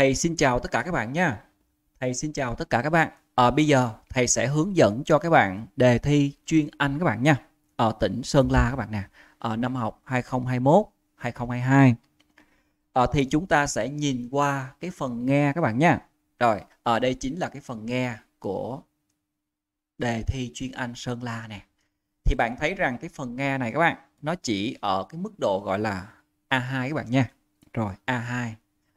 Thầy xin chào tất cả các bạn nha. Thầy xin chào tất cả các bạn. À, bây giờ thầy sẽ hướng dẫn cho các bạn đề thi chuyên Anh các bạn nha. Ở tỉnh Sơn La các bạn nè. Ở ờ, năm học 2021 2022. À, thì chúng ta sẽ nhìn qua cái phần nghe các bạn nha. Rồi, ở ờ, đây chính là cái phần nghe của đề thi chuyên Anh Sơn La nè. Thì bạn thấy rằng cái phần nghe này các bạn, nó chỉ ở cái mức độ gọi là A2 các bạn nha. Rồi, A2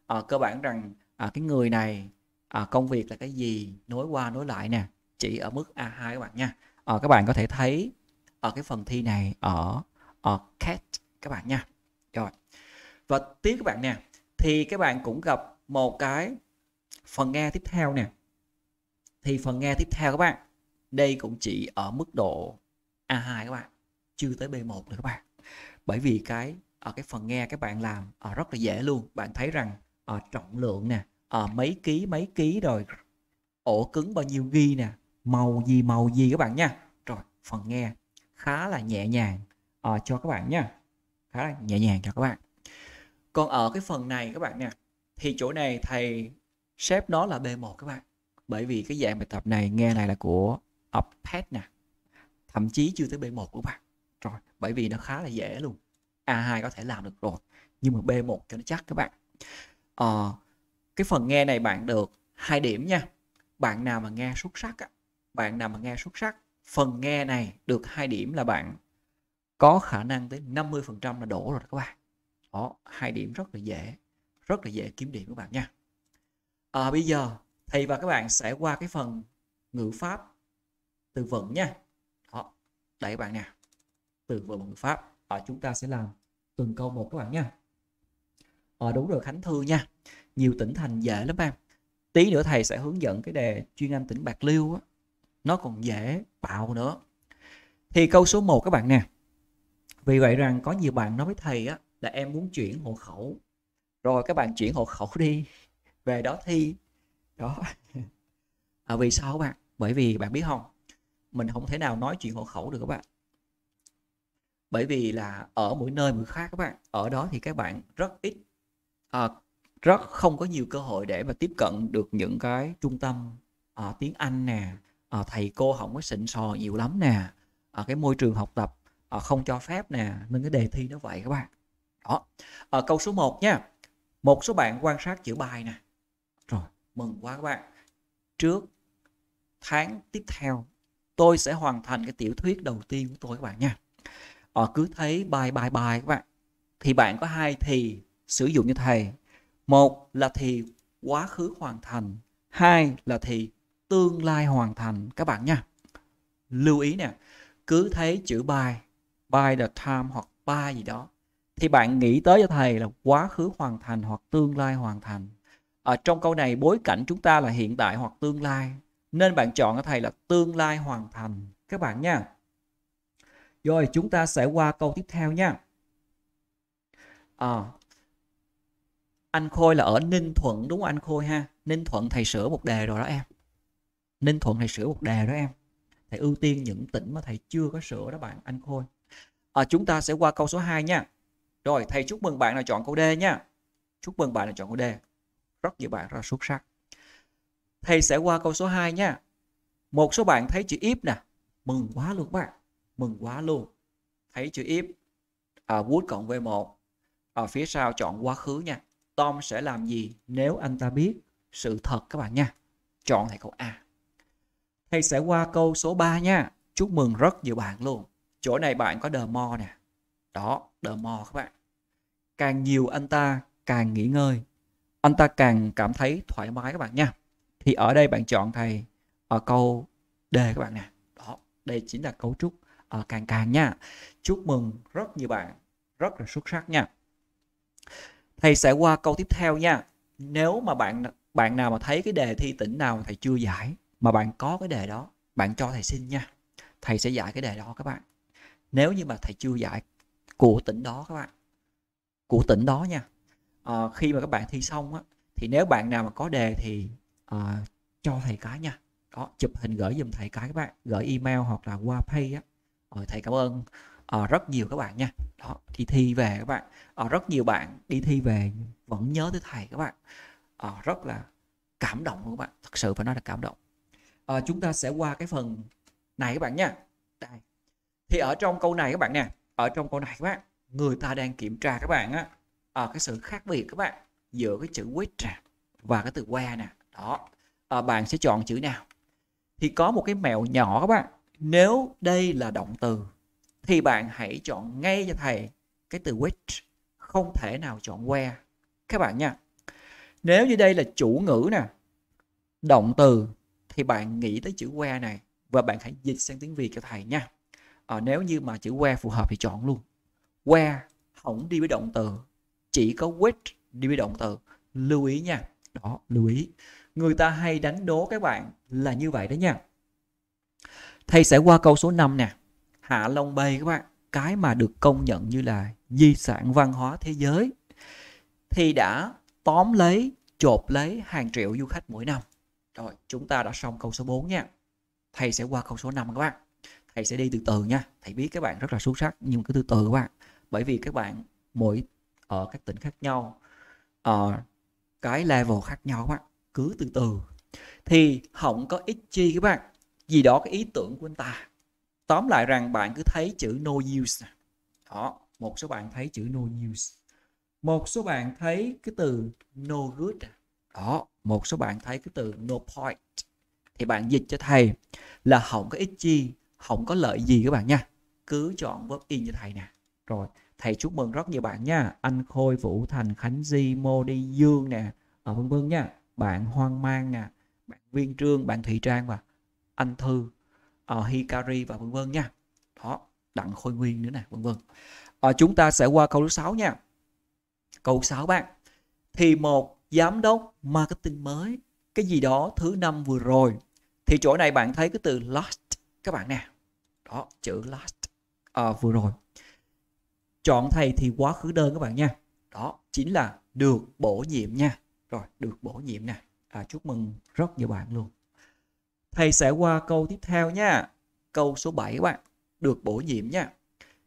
à, cơ bản rằng à, cái người này à, công việc là cái gì nối qua nối lại nè chỉ ở mức A2 các bạn nha à, các bạn có thể thấy ở cái phần thi này ở ở ờ, CAT các bạn nha rồi và tiếp các bạn nè thì các bạn cũng gặp một cái phần nghe tiếp theo nè thì phần nghe tiếp theo các bạn đây cũng chỉ ở mức độ A2 các bạn chưa tới B1 nữa các bạn bởi vì cái ở cái phần nghe các bạn làm ở rất là dễ luôn bạn thấy rằng à, trọng lượng nè à, mấy ký mấy ký rồi ổ cứng bao nhiêu ghi nè màu gì màu gì các bạn nha rồi phần nghe khá là nhẹ nhàng à, cho các bạn nha khá là nhẹ nhàng cho các bạn còn ở cái phần này các bạn nè thì chỗ này thầy xếp nó là B1 các bạn bởi vì cái dạng bài tập này nghe này là của Uphead nè thậm chí chưa tới B1 của bạn rồi bởi vì nó khá là dễ luôn A2 có thể làm được rồi nhưng mà B1 cho nó chắc các bạn à, cái phần nghe này bạn được hai điểm nha bạn nào mà nghe xuất sắc á, bạn nào mà nghe xuất sắc phần nghe này được hai điểm là bạn có khả năng tới 50% là đổ rồi đó các bạn đó hai điểm rất là dễ rất là dễ kiếm điểm các bạn nha à, bây giờ thầy và các bạn sẽ qua cái phần ngữ pháp từ vựng nha đó đẩy bạn nè từ vựng ngữ pháp và chúng ta sẽ làm từng câu một các bạn nha ờ đúng rồi khánh thư nha nhiều tỉnh thành dễ lắm em tí nữa thầy sẽ hướng dẫn cái đề chuyên anh tỉnh bạc liêu á nó còn dễ bạo nữa thì câu số 1 các bạn nè vì vậy rằng có nhiều bạn nói với thầy á là em muốn chuyển hộ khẩu rồi các bạn chuyển hộ khẩu đi về đó thi đó à, vì sao các bạn bởi vì bạn biết không mình không thể nào nói chuyện hộ khẩu được các bạn bởi vì là ở mỗi nơi mỗi khác các bạn ở đó thì các bạn rất ít à, rất không có nhiều cơ hội để mà tiếp cận được những cái trung tâm à, tiếng Anh nè à, thầy cô không có xịn sò nhiều lắm nè à, cái môi trường học tập à, không cho phép nè nên cái đề thi nó vậy các bạn đó à, câu số 1 nha một số bạn quan sát chữ bài nè rồi mừng quá các bạn trước tháng tiếp theo tôi sẽ hoàn thành cái tiểu thuyết đầu tiên của tôi các bạn nha à, cứ thấy bài bài bài các bạn thì bạn có hai thì sử dụng như thầy một là thì quá khứ hoàn thành hai là thì tương lai hoàn thành các bạn nha lưu ý nè cứ thấy chữ by by the time hoặc by gì đó thì bạn nghĩ tới cho thầy là quá khứ hoàn thành hoặc tương lai hoàn thành ở trong câu này bối cảnh chúng ta là hiện tại hoặc tương lai nên bạn chọn cho thầy là tương lai hoàn thành các bạn nha rồi chúng ta sẽ qua câu tiếp theo nha à, anh khôi là ở ninh thuận đúng không anh khôi ha ninh thuận thầy sửa một đề rồi đó em ninh thuận thầy sửa một đề đó em thầy ưu tiên những tỉnh mà thầy chưa có sửa đó bạn anh khôi à, chúng ta sẽ qua câu số 2 nha rồi thầy chúc mừng bạn nào chọn câu D nha chúc mừng bạn nào chọn câu D rất nhiều bạn rất xuất sắc thầy sẽ qua câu số 2 nha một số bạn thấy chữ íp nè mừng quá luôn bạn mừng quá luôn thấy chữ íp à, wood cộng v1 ở phía sau chọn quá khứ nha Tom sẽ làm gì nếu anh ta biết sự thật các bạn nha. Chọn thầy câu A. Thầy sẽ qua câu số 3 nha. Chúc mừng rất nhiều bạn luôn. Chỗ này bạn có The More nè. Đó, The More các bạn. Càng nhiều anh ta càng nghỉ ngơi. Anh ta càng cảm thấy thoải mái các bạn nha. Thì ở đây bạn chọn thầy ở câu D các bạn nè. Đó, đây chính là cấu trúc ở ờ, càng càng nha. Chúc mừng rất nhiều bạn. Rất là xuất sắc nha thầy sẽ qua câu tiếp theo nha nếu mà bạn bạn nào mà thấy cái đề thi tỉnh nào thầy chưa giải mà bạn có cái đề đó bạn cho thầy xin nha thầy sẽ giải cái đề đó các bạn nếu như mà thầy chưa giải của tỉnh đó các bạn của tỉnh đó nha à, khi mà các bạn thi xong á thì nếu bạn nào mà có đề thì à, cho thầy cái nha đó chụp hình gửi dùm thầy cái các bạn gửi email hoặc là qua pay á rồi ờ, thầy cảm ơn uh, rất nhiều các bạn nha đó đi thi về các bạn uh, rất nhiều bạn đi thi về vẫn nhớ tới thầy các bạn uh, rất là cảm động các bạn thật sự phải nói là cảm động uh, chúng ta sẽ qua cái phần này các bạn nha Đây. thì ở trong câu này các bạn nè ở trong câu này các bạn người ta đang kiểm tra các bạn á à, cái sự khác biệt các bạn giữa cái chữ which và cái từ where nè đó à, bạn sẽ chọn chữ nào thì có một cái mẹo nhỏ các bạn nếu đây là động từ thì bạn hãy chọn ngay cho thầy cái từ which không thể nào chọn where các bạn nha nếu như đây là chủ ngữ nè động từ thì bạn nghĩ tới chữ where này và bạn hãy dịch sang tiếng việt cho thầy nha à, nếu như mà chữ where phù hợp thì chọn luôn where không đi với động từ chỉ có which đi với động từ lưu ý nha đó lưu ý người ta hay đánh đố các bạn là như vậy đó nha thầy sẽ qua câu số 5 nè Hạ Long Bay các bạn cái mà được công nhận như là di sản văn hóa thế giới thì đã tóm lấy chộp lấy hàng triệu du khách mỗi năm rồi chúng ta đã xong câu số 4 nha thầy sẽ qua câu số 5 các bạn thầy sẽ đi từ từ nha thầy biết các bạn rất là xuất sắc nhưng cứ từ từ các bạn bởi vì các bạn mỗi ở các tỉnh khác nhau ở ờ, cái level khác nhau các bạn cứ từ từ thì không có ít chi các bạn vì đó cái ý tưởng của anh ta tóm lại rằng bạn cứ thấy chữ no use đó một số bạn thấy chữ no use một số bạn thấy cái từ no good đó một số bạn thấy cái từ no point thì bạn dịch cho thầy là không có ích chi không có lợi gì các bạn nha cứ chọn verb in cho thầy nè rồi thầy chúc mừng rất nhiều bạn nha anh khôi vũ thành khánh di mô đi dương nè ở ờ, vân vân nha bạn hoang mang nè bạn viên trương bạn thị trang và anh thư uh, Hikari và vân vân nha đó đặng khôi nguyên nữa nè vân vân uh, chúng ta sẽ qua câu thứ sáu nha câu 6 bạn thì một giám đốc marketing mới cái gì đó thứ năm vừa rồi thì chỗ này bạn thấy cái từ last các bạn nè đó chữ last à, vừa rồi chọn thầy thì quá khứ đơn các bạn nha đó chính là được bổ nhiệm nha rồi được bổ nhiệm nè à, chúc mừng rất nhiều bạn luôn Thầy sẽ qua câu tiếp theo nha. Câu số 7 các bạn, được bổ nhiệm nha.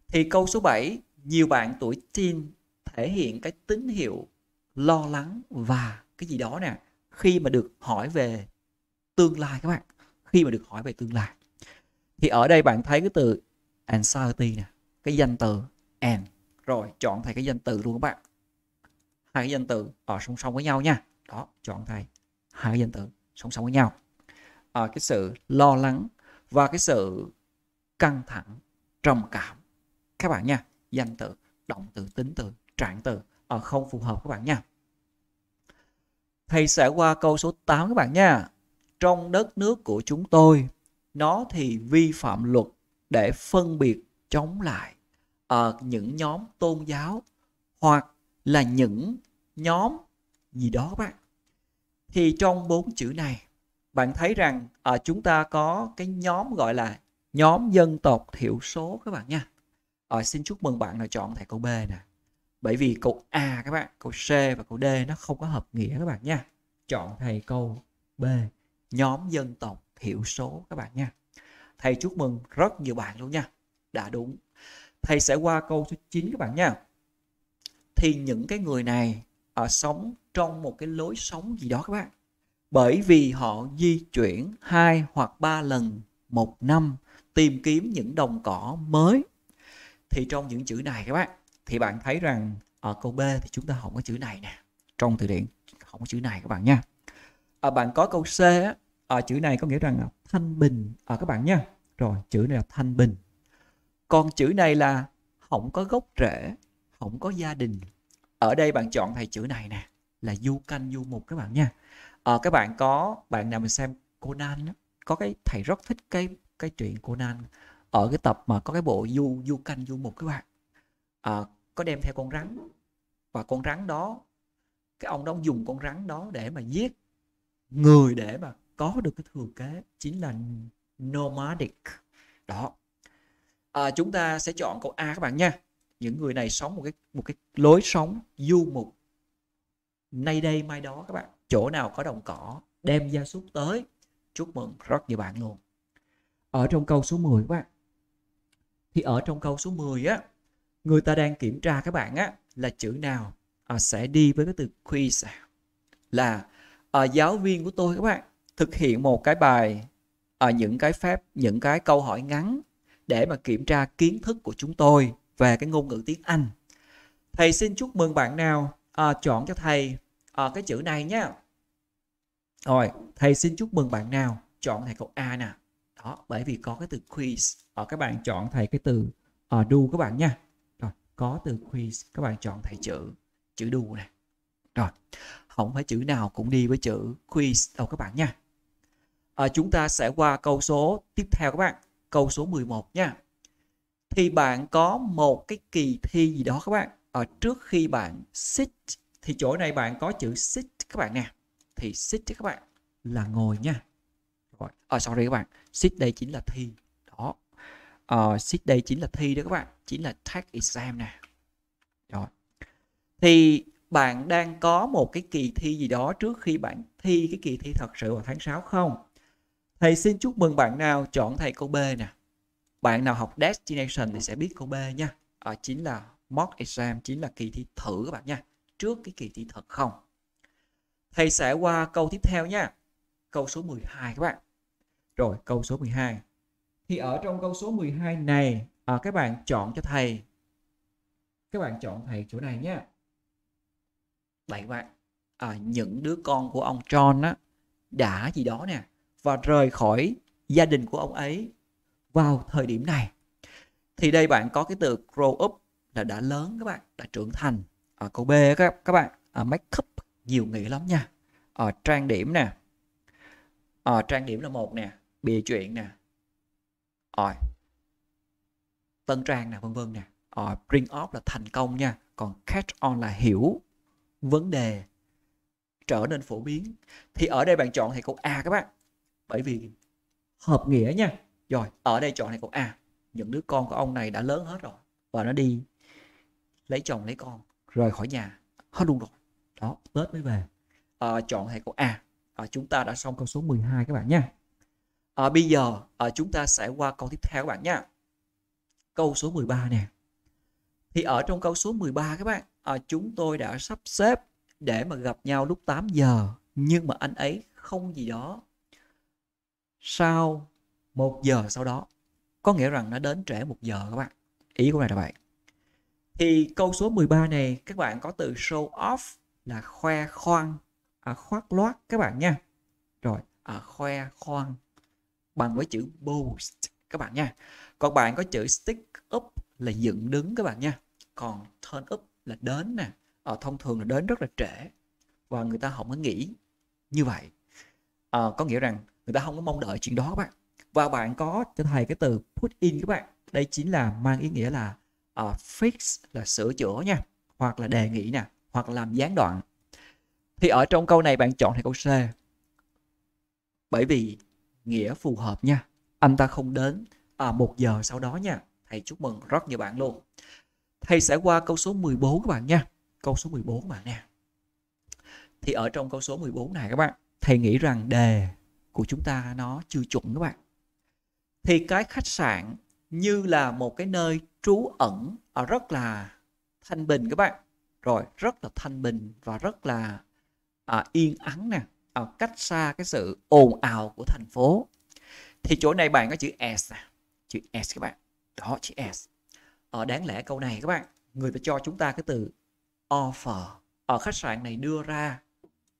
Thì câu số 7, nhiều bạn tuổi teen thể hiện cái tín hiệu lo lắng và cái gì đó nè khi mà được hỏi về tương lai các bạn khi mà được hỏi về tương lai thì ở đây bạn thấy cái từ anxiety nè cái danh từ and rồi chọn thầy cái danh từ luôn các bạn hai cái danh từ ở ờ, song song với nhau nha đó chọn thầy hai cái danh từ song song với nhau à, cái sự lo lắng và cái sự căng thẳng trầm cảm các bạn nha danh từ động từ tính từ trạng từ à, không phù hợp các bạn nha thầy sẽ qua câu số 8 các bạn nha trong đất nước của chúng tôi nó thì vi phạm luật để phân biệt chống lại ở ờ, à, những nhóm tôn giáo hoặc là những nhóm gì đó các bạn thì trong bốn chữ này bạn thấy rằng à, chúng ta có cái nhóm gọi là nhóm dân tộc thiểu số các bạn nha à, xin chúc mừng bạn đã chọn thẻ câu b nè bởi vì câu a các bạn câu c và câu d nó không có hợp nghĩa các bạn nha chọn thầy câu b nhóm dân tộc thiểu số các bạn nha thầy chúc mừng rất nhiều bạn luôn nha đã đúng thầy sẽ qua câu số 9 các bạn nha thì những cái người này ở ờ, sống trong một cái lối sống gì đó các bạn bởi vì họ di chuyển hai hoặc ba lần một năm tìm kiếm những đồng cỏ mới thì trong những chữ này các bạn thì bạn thấy rằng ở câu B thì chúng ta không có chữ này nè trong từ điển không có chữ này các bạn nha à, bạn có câu C á, à, chữ này có nghĩa rằng là thanh bình à, các bạn nha rồi chữ này là thanh bình còn chữ này là không có gốc rễ không có gia đình ở đây bạn chọn thầy chữ này nè là du canh du mục các bạn nha à, ờ, các bạn có bạn nào mình xem Conan đó, có cái thầy rất thích cái cái truyện Conan ở cái tập mà có cái bộ du du canh du mục các bạn à, có đem theo con rắn và con rắn đó cái ông đó dùng con rắn đó để mà giết người để mà có được cái thừa kế chính là nomadic đó à, chúng ta sẽ chọn câu A các bạn nha những người này sống một cái một cái lối sống du mục nay đây mai đó các bạn chỗ nào có đồng cỏ đem gia súc tới chúc mừng rất nhiều bạn luôn ở trong câu số 10 quá thì ở trong câu số 10 á người ta đang kiểm tra các bạn á là chữ nào à, sẽ đi với cái từ quiz à. là à, giáo viên của tôi các bạn thực hiện một cái bài à, những cái phép những cái câu hỏi ngắn để mà kiểm tra kiến thức của chúng tôi về cái ngôn ngữ tiếng Anh thầy xin chúc mừng bạn nào à, chọn cho thầy à, cái chữ này nhá rồi thầy xin chúc mừng bạn nào chọn thầy câu a nè đó bởi vì có cái từ quiz ở ờ, các bạn chọn thầy cái từ ở ờ, uh, đu các bạn nha rồi có từ quiz các bạn chọn thầy chữ chữ đu này rồi không phải chữ nào cũng đi với chữ quiz đâu các bạn nha à, chúng ta sẽ qua câu số tiếp theo các bạn câu số 11 nha thì bạn có một cái kỳ thi gì đó các bạn ở trước khi bạn sit thì chỗ này bạn có chữ sit các bạn nè thì sit các bạn là ngồi nha rồi à, sorry các bạn sit đây chính là thi đó uh, sit đây chính là thi đó các bạn chính là test exam nè rồi thì bạn đang có một cái kỳ thi gì đó trước khi bạn thi cái kỳ thi thật sự vào tháng 6 không thầy xin chúc mừng bạn nào chọn thầy cô B nè bạn nào học destination thì sẽ biết cô B nha à, chính là mock exam chính là kỳ thi thử các bạn nha trước cái kỳ thi thật không thầy sẽ qua câu tiếp theo nha câu số 12 các bạn rồi câu số 12 thì ở trong câu số 12 này à, các bạn chọn cho thầy các bạn chọn thầy chỗ này nhé vậy các bạn à, những đứa con của ông John á đã gì đó nè và rời khỏi gia đình của ông ấy vào thời điểm này thì đây bạn có cái từ grow up là đã lớn các bạn đã trưởng thành ở ờ, câu B các các bạn ở ờ, makeup nhiều nghĩa lắm nha ở ờ, trang điểm nè ở trang điểm là một nè bìa chuyện nè rồi tân trang nè vân vân nè ở bring up là thành công nha còn catch on là hiểu vấn đề trở nên phổ biến thì ở đây bạn chọn thì câu A các bạn bởi vì hợp nghĩa nha rồi ở đây chọn này câu A những đứa con của ông này đã lớn hết rồi và nó đi lấy chồng lấy con rời khỏi nhà hết luôn rồi đó tết mới về à, chọn thầy câu a à, chúng ta đã xong câu số 12 các bạn nha à, bây giờ à, chúng ta sẽ qua câu tiếp theo các bạn nha câu số 13 nè thì ở trong câu số 13 các bạn à, chúng tôi đã sắp xếp để mà gặp nhau lúc 8 giờ nhưng mà anh ấy không gì đó sau một giờ sau đó có nghĩa rằng nó đến trễ một giờ các bạn ý của này là vậy thì câu số 13 này các bạn có từ show off là khoe khoang, à, khoác loát các bạn nha. Rồi, à, khoe khoang bằng với chữ boast các bạn nha. Còn bạn có chữ stick up là dựng đứng các bạn nha. Còn turn up là đến nè. À, thông thường là đến rất là trễ và người ta không có nghĩ như vậy. À, có nghĩa rằng người ta không có mong đợi chuyện đó các bạn. Và bạn có cho thầy cái từ put in các bạn. Đây chính là mang ý nghĩa là uh, fix là sửa chữa nha hoặc là đề nghị nè hoặc làm gián đoạn thì ở trong câu này bạn chọn thì câu C bởi vì nghĩa phù hợp nha anh ta không đến à, một giờ sau đó nha thầy chúc mừng rất nhiều bạn luôn thầy sẽ qua câu số 14 các bạn nha câu số 14 các bạn nè thì ở trong câu số 14 này các bạn thầy nghĩ rằng đề của chúng ta nó chưa chuẩn các bạn thì cái khách sạn như là một cái nơi trú ẩn ở rất là thanh bình các bạn rồi rất là thanh bình và rất là à, yên ắng nè à, cách xa cái sự ồn ào của thành phố thì chỗ này bạn có chữ s nè chữ s các bạn đó chữ s ở ờ, đáng lẽ câu này các bạn người ta cho chúng ta cái từ offer ở ờ, khách sạn này đưa ra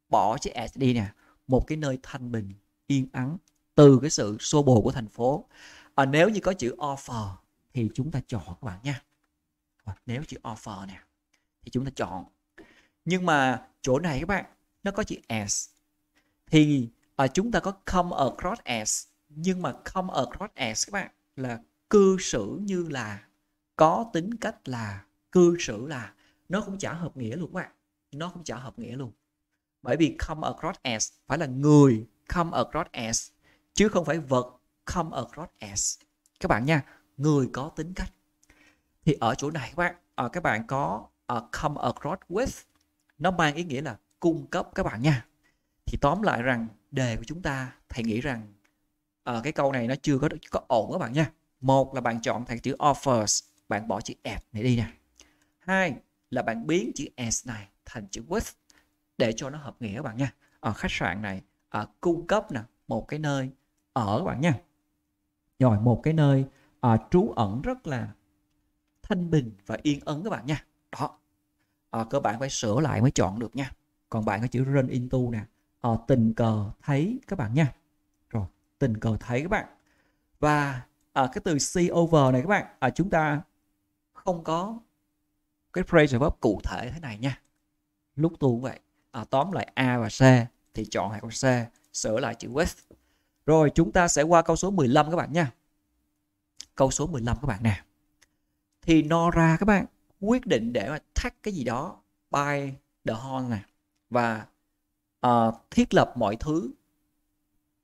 bỏ chữ s đi nè một cái nơi thanh bình yên ắng từ cái sự xô bồ của thành phố à, nếu như có chữ offer thì chúng ta chọn các bạn nha ờ, nếu chữ offer nè thì chúng ta chọn nhưng mà chỗ này các bạn nó có chữ as thì à, chúng ta có come across as nhưng mà come across as các bạn là cư xử như là có tính cách là cư xử là nó cũng chả hợp nghĩa luôn các bạn nó cũng chả hợp nghĩa luôn bởi vì come across as phải là người come across as chứ không phải vật come across as các bạn nha người có tính cách thì ở chỗ này các bạn à, các bạn có uh, come across with nó mang ý nghĩa là cung cấp các bạn nha thì tóm lại rằng đề của chúng ta thầy nghĩ rằng uh, cái câu này nó chưa có có ổn các bạn nha một là bạn chọn thành chữ offers bạn bỏ chữ at này đi nè hai là bạn biến chữ as này thành chữ with để cho nó hợp nghĩa các bạn nha ở khách sạn này ở à, cung cấp nè một cái nơi ở các bạn nha rồi một cái nơi à, trú ẩn rất là thanh bình và yên ấn các bạn nha đó à, ờ, các bạn phải sửa lại mới chọn được nha còn bạn có chữ run into nè à, tình cờ thấy các bạn nha rồi tình cờ thấy các bạn và à, cái từ see over này các bạn à, chúng ta không có cái phrase verb cụ thể thế này nha lúc tu cũng vậy à, tóm lại a và c thì chọn hai con c sửa lại chữ with rồi chúng ta sẽ qua câu số 15 các bạn nha. Câu số 15 các bạn nè. Thì Nora các bạn quyết định để mà thắt cái gì đó by the horn nè và uh, thiết lập mọi thứ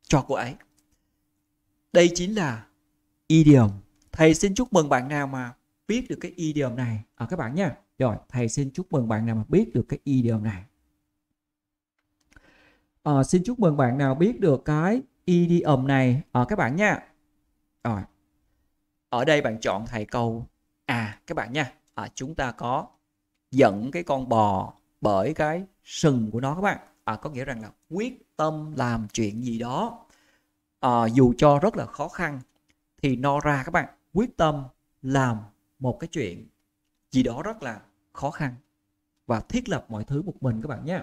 cho cô ấy. Đây chính là idiom. Thầy xin chúc mừng bạn nào mà biết được cái idiom này à, các bạn nha. Rồi, thầy xin chúc mừng bạn nào mà biết được cái idiom này. À, xin chúc mừng bạn nào biết được cái idiom này ở ờ, các bạn nha rồi ở đây bạn chọn thầy câu à các bạn nha à, chúng ta có dẫn cái con bò bởi cái sừng của nó các bạn à, có nghĩa rằng là quyết tâm làm chuyện gì đó à, dù cho rất là khó khăn thì no ra các bạn quyết tâm làm một cái chuyện gì đó rất là khó khăn và thiết lập mọi thứ một mình các bạn nhé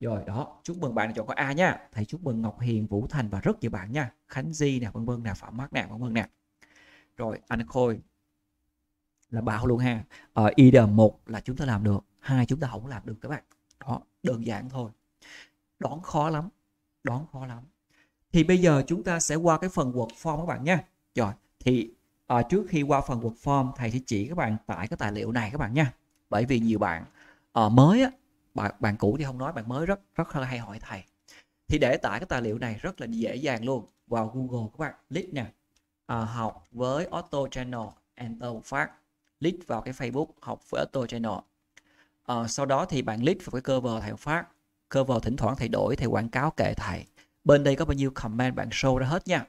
rồi đó chúc mừng bạn chọn có a nha thầy chúc mừng ngọc hiền vũ thành và rất nhiều bạn nha khánh di nè vân vân nè phạm mắt nè vân vân nè rồi anh khôi là bảo luôn ha ở ờ, either một là chúng ta làm được hai chúng ta không làm được các bạn đó đơn giản thôi đoán khó lắm đoán khó lắm thì bây giờ chúng ta sẽ qua cái phần word form các bạn nha rồi thì à, trước khi qua phần word form thầy sẽ chỉ các bạn tải cái tài liệu này các bạn nha bởi vì nhiều bạn à, mới á, bạn bạn cũ thì không nói bạn mới rất rất là hay hỏi thầy thì để tải cái tài liệu này rất là dễ dàng luôn vào Google các bạn list nè à, học với Auto Channel enter một phát list vào cái Facebook học với Auto Channel à, sau đó thì bạn list vào cái cover thầy phát cover thỉnh thoảng thầy đổi thầy quảng cáo kệ thầy bên đây có bao nhiêu comment bạn show ra hết nha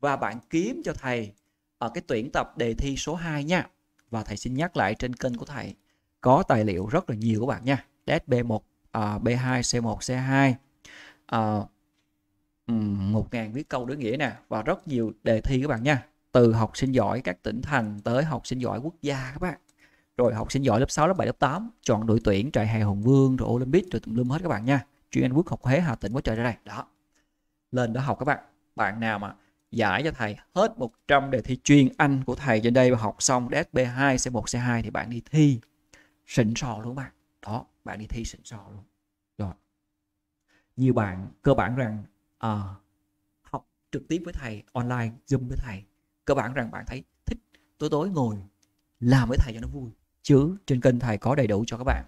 và bạn kiếm cho thầy ở cái tuyển tập đề thi số 2 nha và thầy xin nhắc lại trên kênh của thầy có tài liệu rất là nhiều các bạn nha test B1 à, B2 C1 C2 à, 1.000 viết câu đối nghĩa nè và rất nhiều đề thi các bạn nha từ học sinh giỏi các tỉnh thành tới học sinh giỏi quốc gia các bạn rồi học sinh giỏi lớp 6, lớp 7, lớp 8 chọn đội tuyển trại hè Hồng Vương rồi Olympic rồi tùm lum hết các bạn nha chuyên Anh Quốc học Huế Hà Tĩnh có trời ra đây đó lên đó học các bạn bạn nào mà giải cho thầy hết 100 đề thi chuyên Anh của thầy trên đây và học xong DSB2 C1 C2 thì bạn đi thi xịn sò luôn bạn đó bạn đi thi sinh sò luôn rồi nhiều bạn cơ bản rằng à, học trực tiếp với thầy online zoom với thầy cơ bản rằng bạn thấy thích tối tối ngồi làm với thầy cho nó vui chứ trên kênh thầy có đầy đủ cho các bạn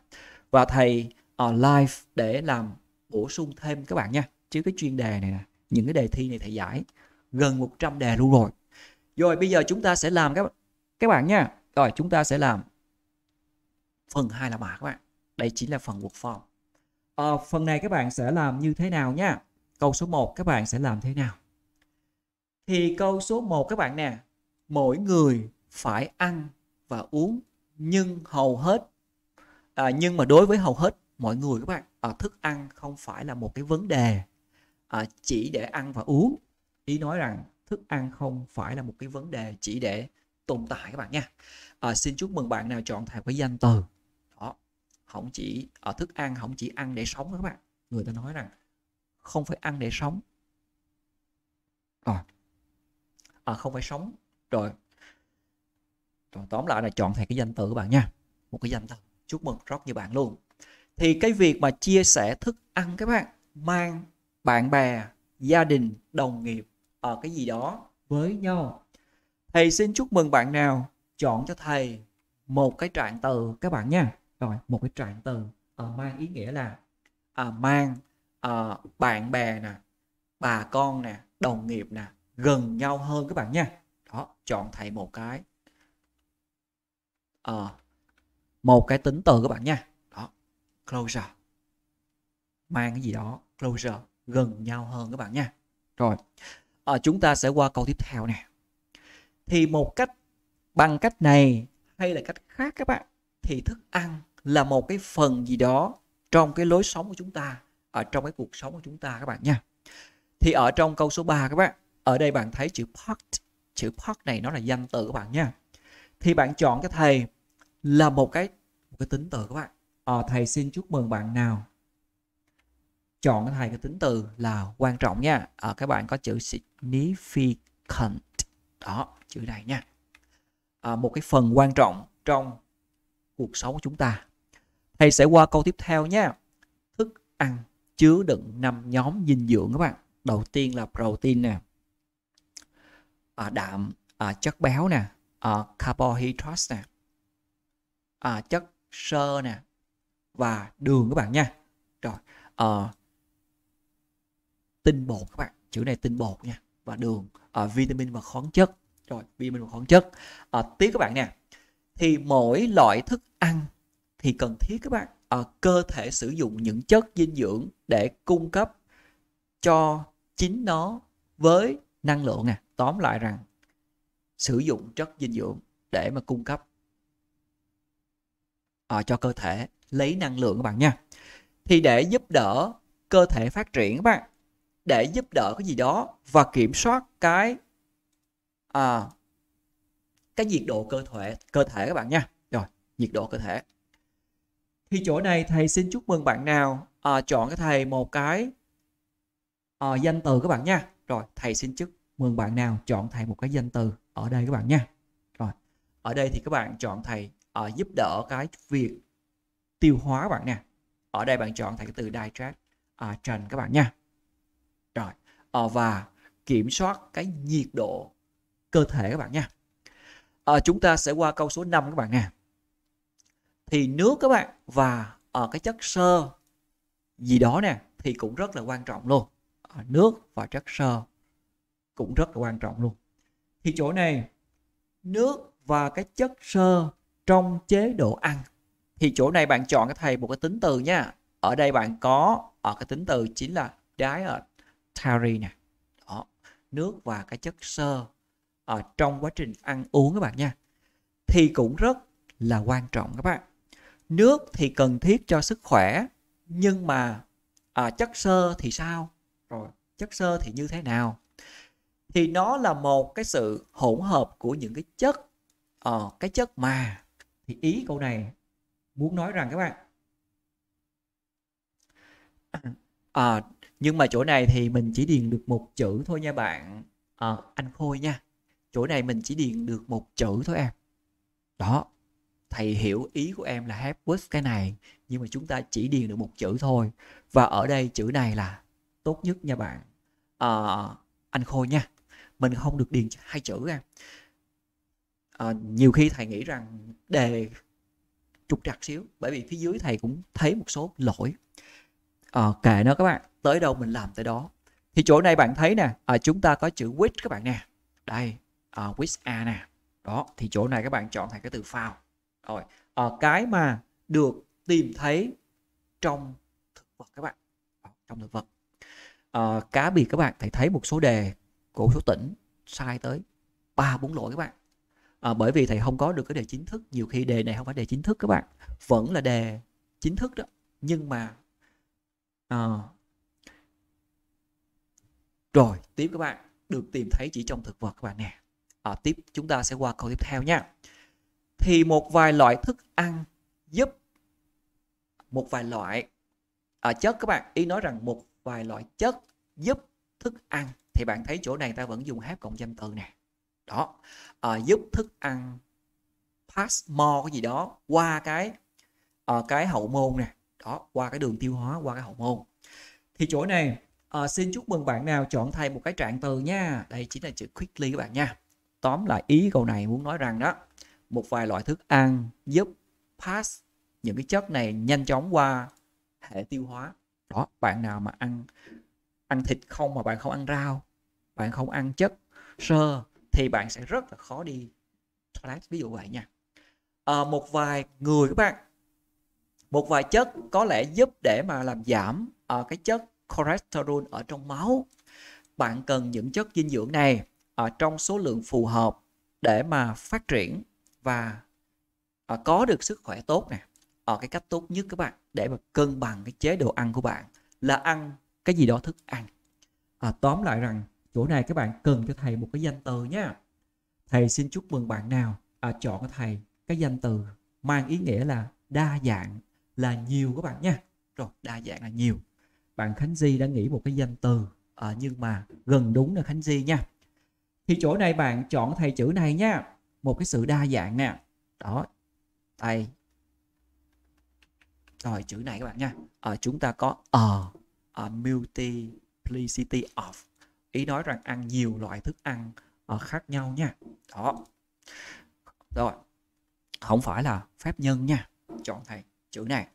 và thầy uh, live để làm bổ sung thêm các bạn nha chứ cái chuyên đề này nè những cái đề thi này thầy giải gần 100 đề luôn rồi rồi bây giờ chúng ta sẽ làm các các bạn nha rồi chúng ta sẽ làm phần hai là mã các bạn đây chính là phần Word form. À, phần này các bạn sẽ làm như thế nào nha? Câu số 1 các bạn sẽ làm thế nào? Thì câu số 1 các bạn nè, mỗi người phải ăn và uống nhưng hầu hết à, nhưng mà đối với hầu hết mọi người các bạn à, thức ăn không phải là một cái vấn đề à, chỉ để ăn và uống ý nói rằng thức ăn không phải là một cái vấn đề chỉ để tồn tại các bạn nha à, xin chúc mừng bạn nào chọn theo cái danh từ không chỉ ở ờ, thức ăn không chỉ ăn để sống các bạn người ta nói rằng không phải ăn để sống à, à không phải sống rồi rồi tóm lại là chọn thầy cái danh từ các bạn nha một cái danh từ chúc mừng rất nhiều bạn luôn thì cái việc mà chia sẻ thức ăn các bạn mang bạn bè gia đình đồng nghiệp ở cái gì đó với nhau thầy xin chúc mừng bạn nào chọn cho thầy một cái trạng từ các bạn nha rồi một cái trạng từ uh, mang ý nghĩa là uh, mang uh, bạn bè nè bà con nè đồng nghiệp nè gần nhau hơn các bạn nha đó chọn thầy một cái uh, một cái tính từ các bạn nha đó closer mang cái gì đó closer gần nhau hơn các bạn nha rồi à, chúng ta sẽ qua câu tiếp theo nè thì một cách bằng cách này hay là cách khác các bạn thì thức ăn là một cái phần gì đó trong cái lối sống của chúng ta ở trong cái cuộc sống của chúng ta các bạn nha thì ở trong câu số 3 các bạn ở đây bạn thấy chữ part chữ part này nó là danh từ các bạn nha thì bạn chọn cho thầy là một cái một cái tính từ các bạn à, thầy xin chúc mừng bạn nào chọn cho thầy cái tính từ là quan trọng nha à, các bạn có chữ significant đó chữ này nha à, một cái phần quan trọng trong cuộc sống của chúng ta. Thầy sẽ qua câu tiếp theo nhé. Thức ăn chứa đựng năm nhóm dinh dưỡng các bạn. Đầu tiên là protein nè, à, đạm, à, chất béo nè, à, carbohydrates nè, à, chất sơ nè và đường các bạn nha. Rồi, à, tinh bột các bạn, chữ này tinh bột nha và đường, à, vitamin và khoáng chất. Rồi, vitamin và khoáng chất. À, tiếp các bạn nè thì mỗi loại thức ăn thì cần thiết các bạn à, cơ thể sử dụng những chất dinh dưỡng để cung cấp cho chính nó với năng lượng à tóm lại rằng sử dụng chất dinh dưỡng để mà cung cấp à, cho cơ thể lấy năng lượng các bạn nha thì để giúp đỡ cơ thể phát triển các bạn để giúp đỡ cái gì đó và kiểm soát cái à, cái nhiệt độ cơ thể cơ thể các bạn nha rồi nhiệt độ cơ thể thì chỗ này thầy xin chúc mừng bạn nào à, chọn cái thầy một cái à, danh từ các bạn nha rồi thầy xin chúc mừng bạn nào chọn thầy một cái danh từ ở đây các bạn nha rồi ở đây thì các bạn chọn thầy à, giúp đỡ cái việc tiêu hóa các bạn nè ở đây bạn chọn thầy cái từ digest à, trần các bạn nha rồi à, và kiểm soát cái nhiệt độ cơ thể các bạn nha à, chúng ta sẽ qua câu số 5 các bạn nè thì nước các bạn và ở ờ, cái chất sơ gì đó nè thì cũng rất là quan trọng luôn à, nước và chất sơ cũng rất là quan trọng luôn thì chỗ này nước và cái chất sơ trong chế độ ăn thì chỗ này bạn chọn cái thầy một cái tính từ nha ở đây bạn có ở cái tính từ chính là dietary nè đó nước và cái chất sơ ở ờ, trong quá trình ăn uống các bạn nha thì cũng rất là quan trọng các bạn nước thì cần thiết cho sức khỏe nhưng mà à, chất xơ thì sao rồi chất xơ thì như thế nào thì nó là một cái sự hỗn hợp của những cái chất ờ, cái chất mà thì ý câu này muốn nói rằng các bạn à, nhưng mà chỗ này thì mình chỉ điền được một chữ thôi nha bạn à, anh khôi nha chỗ này mình chỉ điền ừ. được một chữ thôi em à. đó thầy hiểu ý của em là helpless cái này nhưng mà chúng ta chỉ điền được một chữ thôi và ở đây chữ này là tốt nhất nha bạn à, anh khôi nha mình không được điền hai chữ em à, nhiều khi thầy nghĩ rằng đề trục trặc xíu bởi vì phía dưới thầy cũng thấy một số lỗi à, kệ nó các bạn tới đâu mình làm tới đó thì chỗ này bạn thấy nè à, chúng ta có chữ with các bạn nè đây uh, quiz A nè đó thì chỗ này các bạn chọn thành cái từ file rồi uh, cái mà được tìm thấy trong thực vật các bạn đó, ờ, trong thực vật uh, cá biệt các bạn thấy thấy một số đề của số tỉnh sai tới ba bốn lỗi các bạn à, bởi vì thầy không có được cái đề chính thức nhiều khi đề này không phải đề chính thức các bạn vẫn là đề chính thức đó nhưng mà à, rồi tiếp các bạn được tìm thấy chỉ trong thực vật các bạn nè à, tiếp chúng ta sẽ qua câu tiếp theo nha thì một vài loại thức ăn giúp một vài loại à, chất các bạn ý nói rằng một vài loại chất giúp thức ăn thì bạn thấy chỗ này ta vẫn dùng hép cộng danh từ nè đó à, giúp thức ăn pass more cái gì đó qua cái à, cái hậu môn nè đó qua cái đường tiêu hóa qua cái hậu môn thì chỗ này à, xin chúc mừng bạn nào chọn thay một cái trạng từ nha đây chính là chữ quickly các bạn nha tóm lại ý câu này muốn nói rằng đó một vài loại thức ăn giúp pass những cái chất này nhanh chóng qua hệ tiêu hóa đó bạn nào mà ăn ăn thịt không mà bạn không ăn rau bạn không ăn chất sơ thì bạn sẽ rất là khó đi toilet ví dụ vậy nha à, một vài người các bạn một vài chất có lẽ giúp để mà làm giảm uh, cái chất cholesterol ở trong máu bạn cần những chất dinh dưỡng này ở trong số lượng phù hợp để mà phát triển và ờ, có được sức khỏe tốt nè ở cái cách tốt nhất các bạn để mà cân bằng cái chế độ ăn của bạn là ăn cái gì đó thức ăn à, tóm lại rằng chỗ này các bạn cần cho thầy một cái danh từ nhé thầy xin chúc mừng bạn nào à, chọn cho thầy cái danh từ mang ý nghĩa là đa dạng là nhiều các bạn nha rồi đa dạng là nhiều bạn khánh di đã nghĩ một cái danh từ à, nhưng mà gần đúng là khánh di nha thì chỗ này bạn chọn thầy chữ này nha một cái sự đa dạng nè đó đây rồi chữ này các bạn nha ở ờ, chúng ta có ở uh, uh, multiplicity of ý nói rằng ăn nhiều loại thức ăn uh, khác nhau nha đó rồi không phải là phép nhân nha chọn thầy chữ này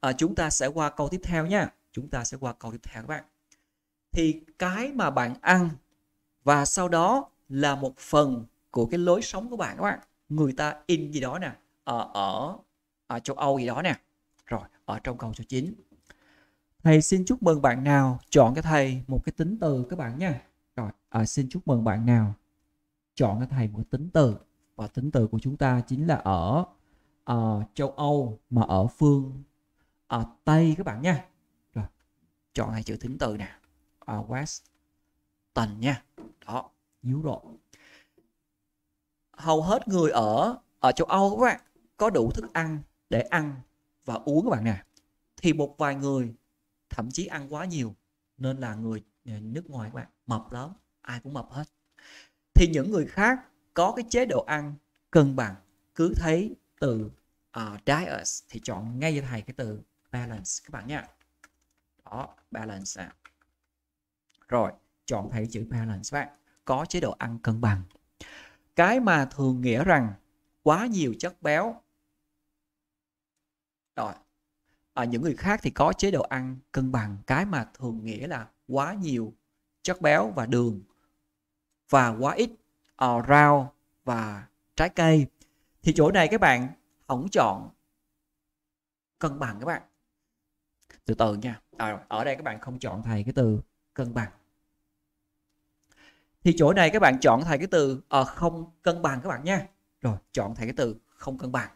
à, chúng ta sẽ qua câu tiếp theo nha chúng ta sẽ qua câu tiếp theo các bạn thì cái mà bạn ăn và sau đó là một phần của cái lối sống của bạn các bạn người ta in gì đó nè ở ờ, ở, ở châu Âu gì đó nè rồi ở trong câu số 9 thầy xin chúc mừng bạn nào chọn cái thầy một cái tính từ các bạn nha rồi à, xin chúc mừng bạn nào chọn cái thầy một tính từ và tính từ của chúng ta chính là ở uh, châu Âu mà ở phương uh, Tây các bạn nha rồi chọn hai chữ tính từ nè uh, West tần nha đó nhiễu độ hầu hết người ở ở châu Âu các bạn có đủ thức ăn để ăn và uống các bạn nè thì một vài người thậm chí ăn quá nhiều nên là người ờ, nước ngoài các bạn mập lắm ai cũng mập hết thì những người khác có cái chế độ ăn cân bằng cứ thấy từ uh, diet thì chọn ngay cho thầy cái từ balance các bạn nha đó balance nè rồi chọn thấy chữ balance bạn có chế độ ăn cân bằng cái mà thường nghĩa rằng quá nhiều chất béo rồi ở những người khác thì có chế độ ăn cân bằng cái mà thường nghĩa là quá nhiều chất béo và đường và quá ít à, rau và trái cây thì chỗ này các bạn không chọn cân bằng các bạn từ từ nha à, ở đây các bạn không chọn thầy cái từ cân bằng thì chỗ này các bạn chọn thầy cái từ à, không cân bằng các bạn nha rồi chọn thầy cái từ không cân bằng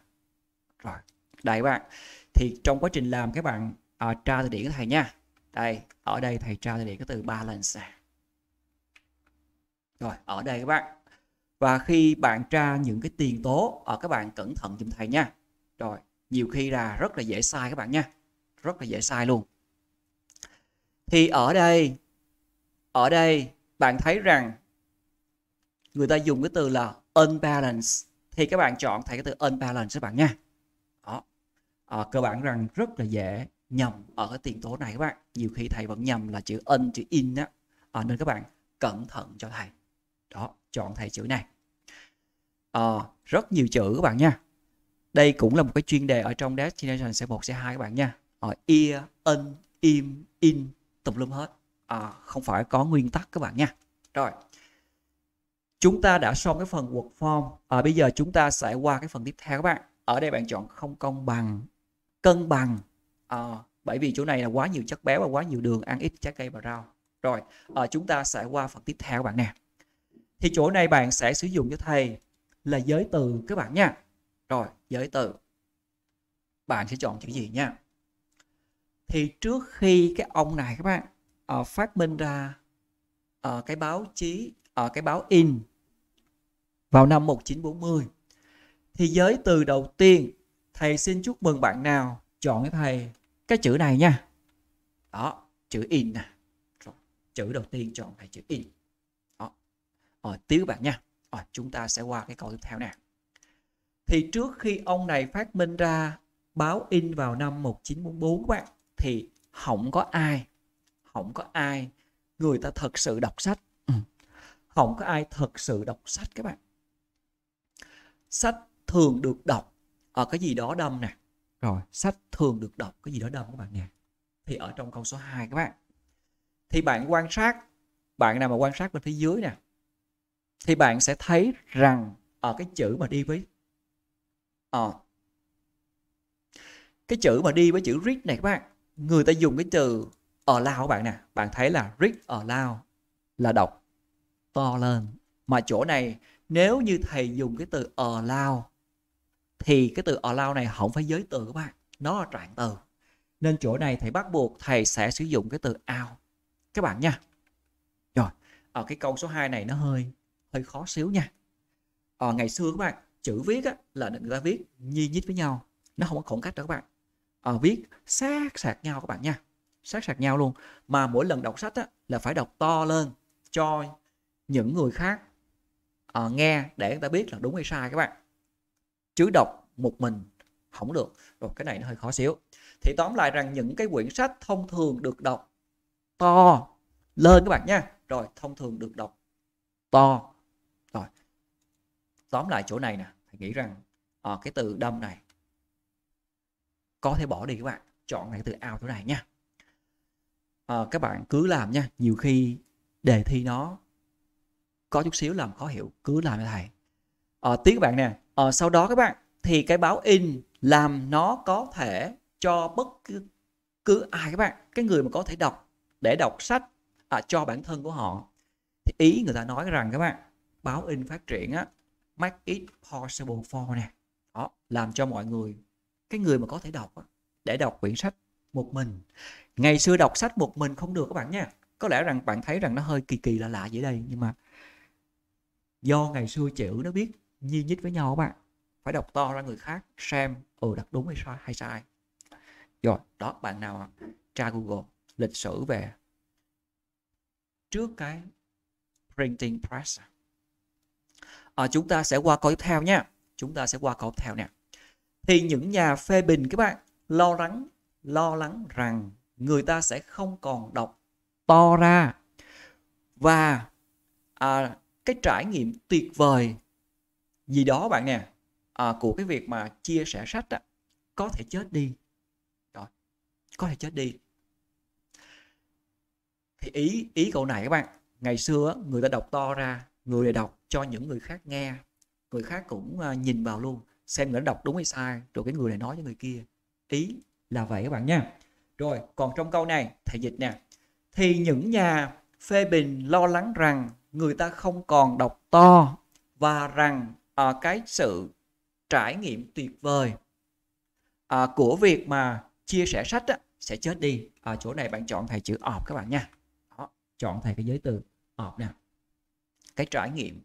rồi đây các bạn thì trong quá trình làm các bạn à, tra từ điển của thầy nha đây ở đây thầy tra từ điển cái từ ba lần balance rồi ở đây các bạn và khi bạn tra những cái tiền tố ở ờ, các bạn cẩn thận giùm thầy nha rồi nhiều khi là rất là dễ sai các bạn nha rất là dễ sai luôn thì ở đây ở đây bạn thấy rằng người ta dùng cái từ là unbalanced thì các bạn chọn thầy cái từ unbalanced các bạn nha đó à, cơ bản rằng rất là dễ nhầm ở cái tiền tố này các bạn nhiều khi thầy vẫn nhầm là chữ un chữ in á. à, nên các bạn cẩn thận cho thầy đó chọn thầy chữ này à, rất nhiều chữ các bạn nha đây cũng là một cái chuyên đề ở trong destination c 1 c 2 các bạn nha à, ear un im in tùm lum hết à, không phải có nguyên tắc các bạn nha rồi chúng ta đã xong cái phần quật form à, bây giờ chúng ta sẽ qua cái phần tiếp theo các bạn ở đây bạn chọn không công bằng cân bằng à, bởi vì chỗ này là quá nhiều chất béo và quá nhiều đường ăn ít trái cây và rau rồi à, chúng ta sẽ qua phần tiếp theo các bạn nè thì chỗ này bạn sẽ sử dụng cho thầy là giới từ các bạn nha rồi giới từ bạn sẽ chọn chữ gì nha thì trước khi cái ông này các bạn uh, phát minh ra uh, cái báo chí ở à, cái báo in vào năm 1940. Thì giới từ đầu tiên thầy xin chúc mừng bạn nào chọn cái thầy cái chữ này nha. Đó, chữ in nè. Chữ đầu tiên chọn thầy chữ in. Đó. Rồi, tí bạn nha. Rồi, chúng ta sẽ qua cái câu tiếp theo nè. Thì trước khi ông này phát minh ra báo in vào năm 1944 các bạn thì không có ai không có ai người ta thật sự đọc sách ừ. không có ai thật sự đọc sách các bạn sách thường được đọc ở ờ, cái gì đó đâm nè rồi sách thường được đọc cái gì đó đâm các bạn nè thì ở trong câu số 2 các bạn thì bạn quan sát bạn nào mà quan sát bên phía dưới nè thì bạn sẽ thấy rằng ở ờ, cái chữ mà đi với à, cái chữ mà đi với chữ read này các bạn người ta dùng cái từ ở lao bạn nè bạn thấy là read ở lao là đọc to lên mà chỗ này nếu như thầy dùng cái từ ở ờ lao thì cái từ ở ờ lao này không phải giới từ các bạn nó là trạng từ nên chỗ này thầy bắt buộc thầy sẽ sử dụng cái từ ao các bạn nha rồi ở ờ, cái câu số 2 này nó hơi hơi khó xíu nha ở ngày xưa các bạn chữ viết á, là người ta viết nhi nhít với nhau nó không có khoảng cách đâu các bạn ở viết sát sạc nhau các bạn nha sát sạc nhau luôn mà mỗi lần đọc sách á, là phải đọc to lên cho những người khác uh, nghe để người ta biết là đúng hay sai các bạn chứ đọc một mình không được rồi cái này nó hơi khó xíu thì tóm lại rằng những cái quyển sách thông thường được đọc to lên các bạn nha rồi thông thường được đọc to rồi tóm lại chỗ này nè thì nghĩ rằng à, cái từ đâm này có thể bỏ đi các bạn chọn lại từ ao chỗ này nha à, các bạn cứ làm nha nhiều khi đề thi nó có chút xíu làm khó hiểu cứ làm như thầy à, tí các bạn nè à, sau đó các bạn thì cái báo in làm nó có thể cho bất cứ, cứ ai các bạn cái người mà có thể đọc để đọc sách à, cho bản thân của họ thì ý người ta nói rằng các bạn báo in phát triển á make it possible for nè đó làm cho mọi người cái người mà có thể đọc á, để đọc quyển sách một mình ngày xưa đọc sách một mình không được các bạn nha có lẽ rằng bạn thấy rằng nó hơi kỳ kỳ lạ, lạ vậy đây nhưng mà do ngày xưa chữ nó biết di nhích với nhau các bạn phải đọc to ra người khác xem ừ đặt đúng hay sai hay sai rồi đó bạn nào tra google lịch sử về trước cái printing press à? à, chúng ta sẽ qua câu tiếp theo nha chúng ta sẽ qua câu tiếp theo nè thì những nhà phê bình các bạn lo lắng lo lắng rằng người ta sẽ không còn đọc to ra và à, cái trải nghiệm tuyệt vời gì đó bạn nè à, của cái việc mà chia sẻ sách á, có thể chết đi Rồi, có thể chết đi thì ý ý câu này các bạn ngày xưa người ta đọc to ra người này đọc cho những người khác nghe người khác cũng à, nhìn vào luôn xem người đọc đúng hay sai rồi cái người này nói với người kia ý là vậy các bạn nha rồi còn trong câu này thầy dịch nè thì những nhà phê bình lo lắng rằng người ta không còn đọc to và rằng à, cái sự trải nghiệm tuyệt vời à, của việc mà chia sẻ sách á, sẽ chết đi ở à, chỗ này bạn chọn thầy chữ ọp các bạn nha Đó, chọn thầy cái giới từ ọp nè cái trải nghiệm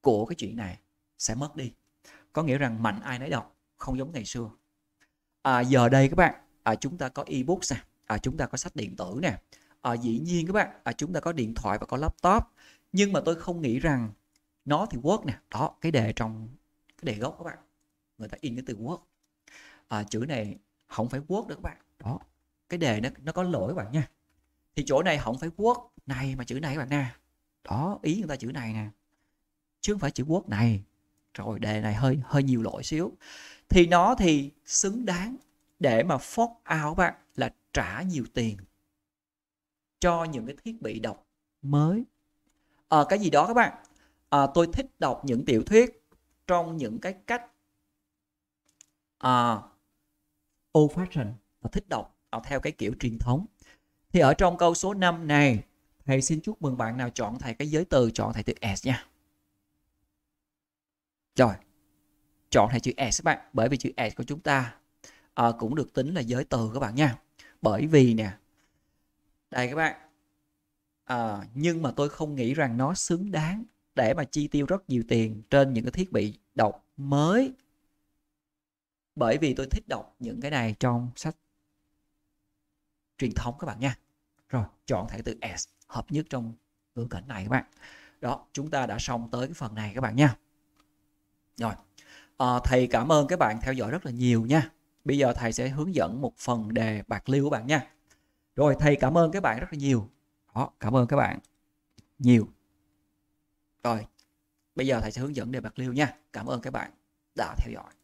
của cái chuyện này sẽ mất đi có nghĩa rằng mạnh ai nấy đọc không giống ngày xưa à, giờ đây các bạn à, chúng ta có ebook nè à, chúng ta có sách điện tử nè à, dĩ nhiên các bạn à, chúng ta có điện thoại và có laptop nhưng mà tôi không nghĩ rằng nó thì word nè đó cái đề trong cái đề gốc các bạn người ta in cái từ word à, chữ này không phải word được các bạn đó cái đề nó nó có lỗi các bạn nha thì chỗ này không phải word này mà chữ này các bạn nè đó ý người ta chữ này nè chứ không phải chữ quốc này rồi đề này hơi hơi nhiều lỗi xíu thì nó thì xứng đáng để mà phốt ao các bạn là trả nhiều tiền cho những cái thiết bị đọc mới à, cái gì đó các bạn à, tôi thích đọc những tiểu thuyết trong những cái cách à, old fashion và thích đọc à, theo cái kiểu truyền thống thì ở trong câu số 5 này thầy xin chúc mừng bạn nào chọn thầy cái giới từ chọn thầy từ s nha rồi chọn thầy chữ s các bạn bởi vì chữ s của chúng ta à, cũng được tính là giới từ các bạn nha bởi vì nè đây các bạn à, nhưng mà tôi không nghĩ rằng nó xứng đáng để mà chi tiêu rất nhiều tiền trên những cái thiết bị đọc mới bởi vì tôi thích đọc những cái này trong sách truyền thống các bạn nha rồi chọn thẻ từ S hợp nhất trong ngữ cảnh này các bạn đó chúng ta đã xong tới cái phần này các bạn nha rồi à, thầy cảm ơn các bạn theo dõi rất là nhiều nha bây giờ thầy sẽ hướng dẫn một phần đề bạc liêu của bạn nha rồi thầy cảm ơn các bạn rất là nhiều đó cảm ơn các bạn nhiều rồi bây giờ thầy sẽ hướng dẫn đề bạc liêu nha cảm ơn các bạn đã theo dõi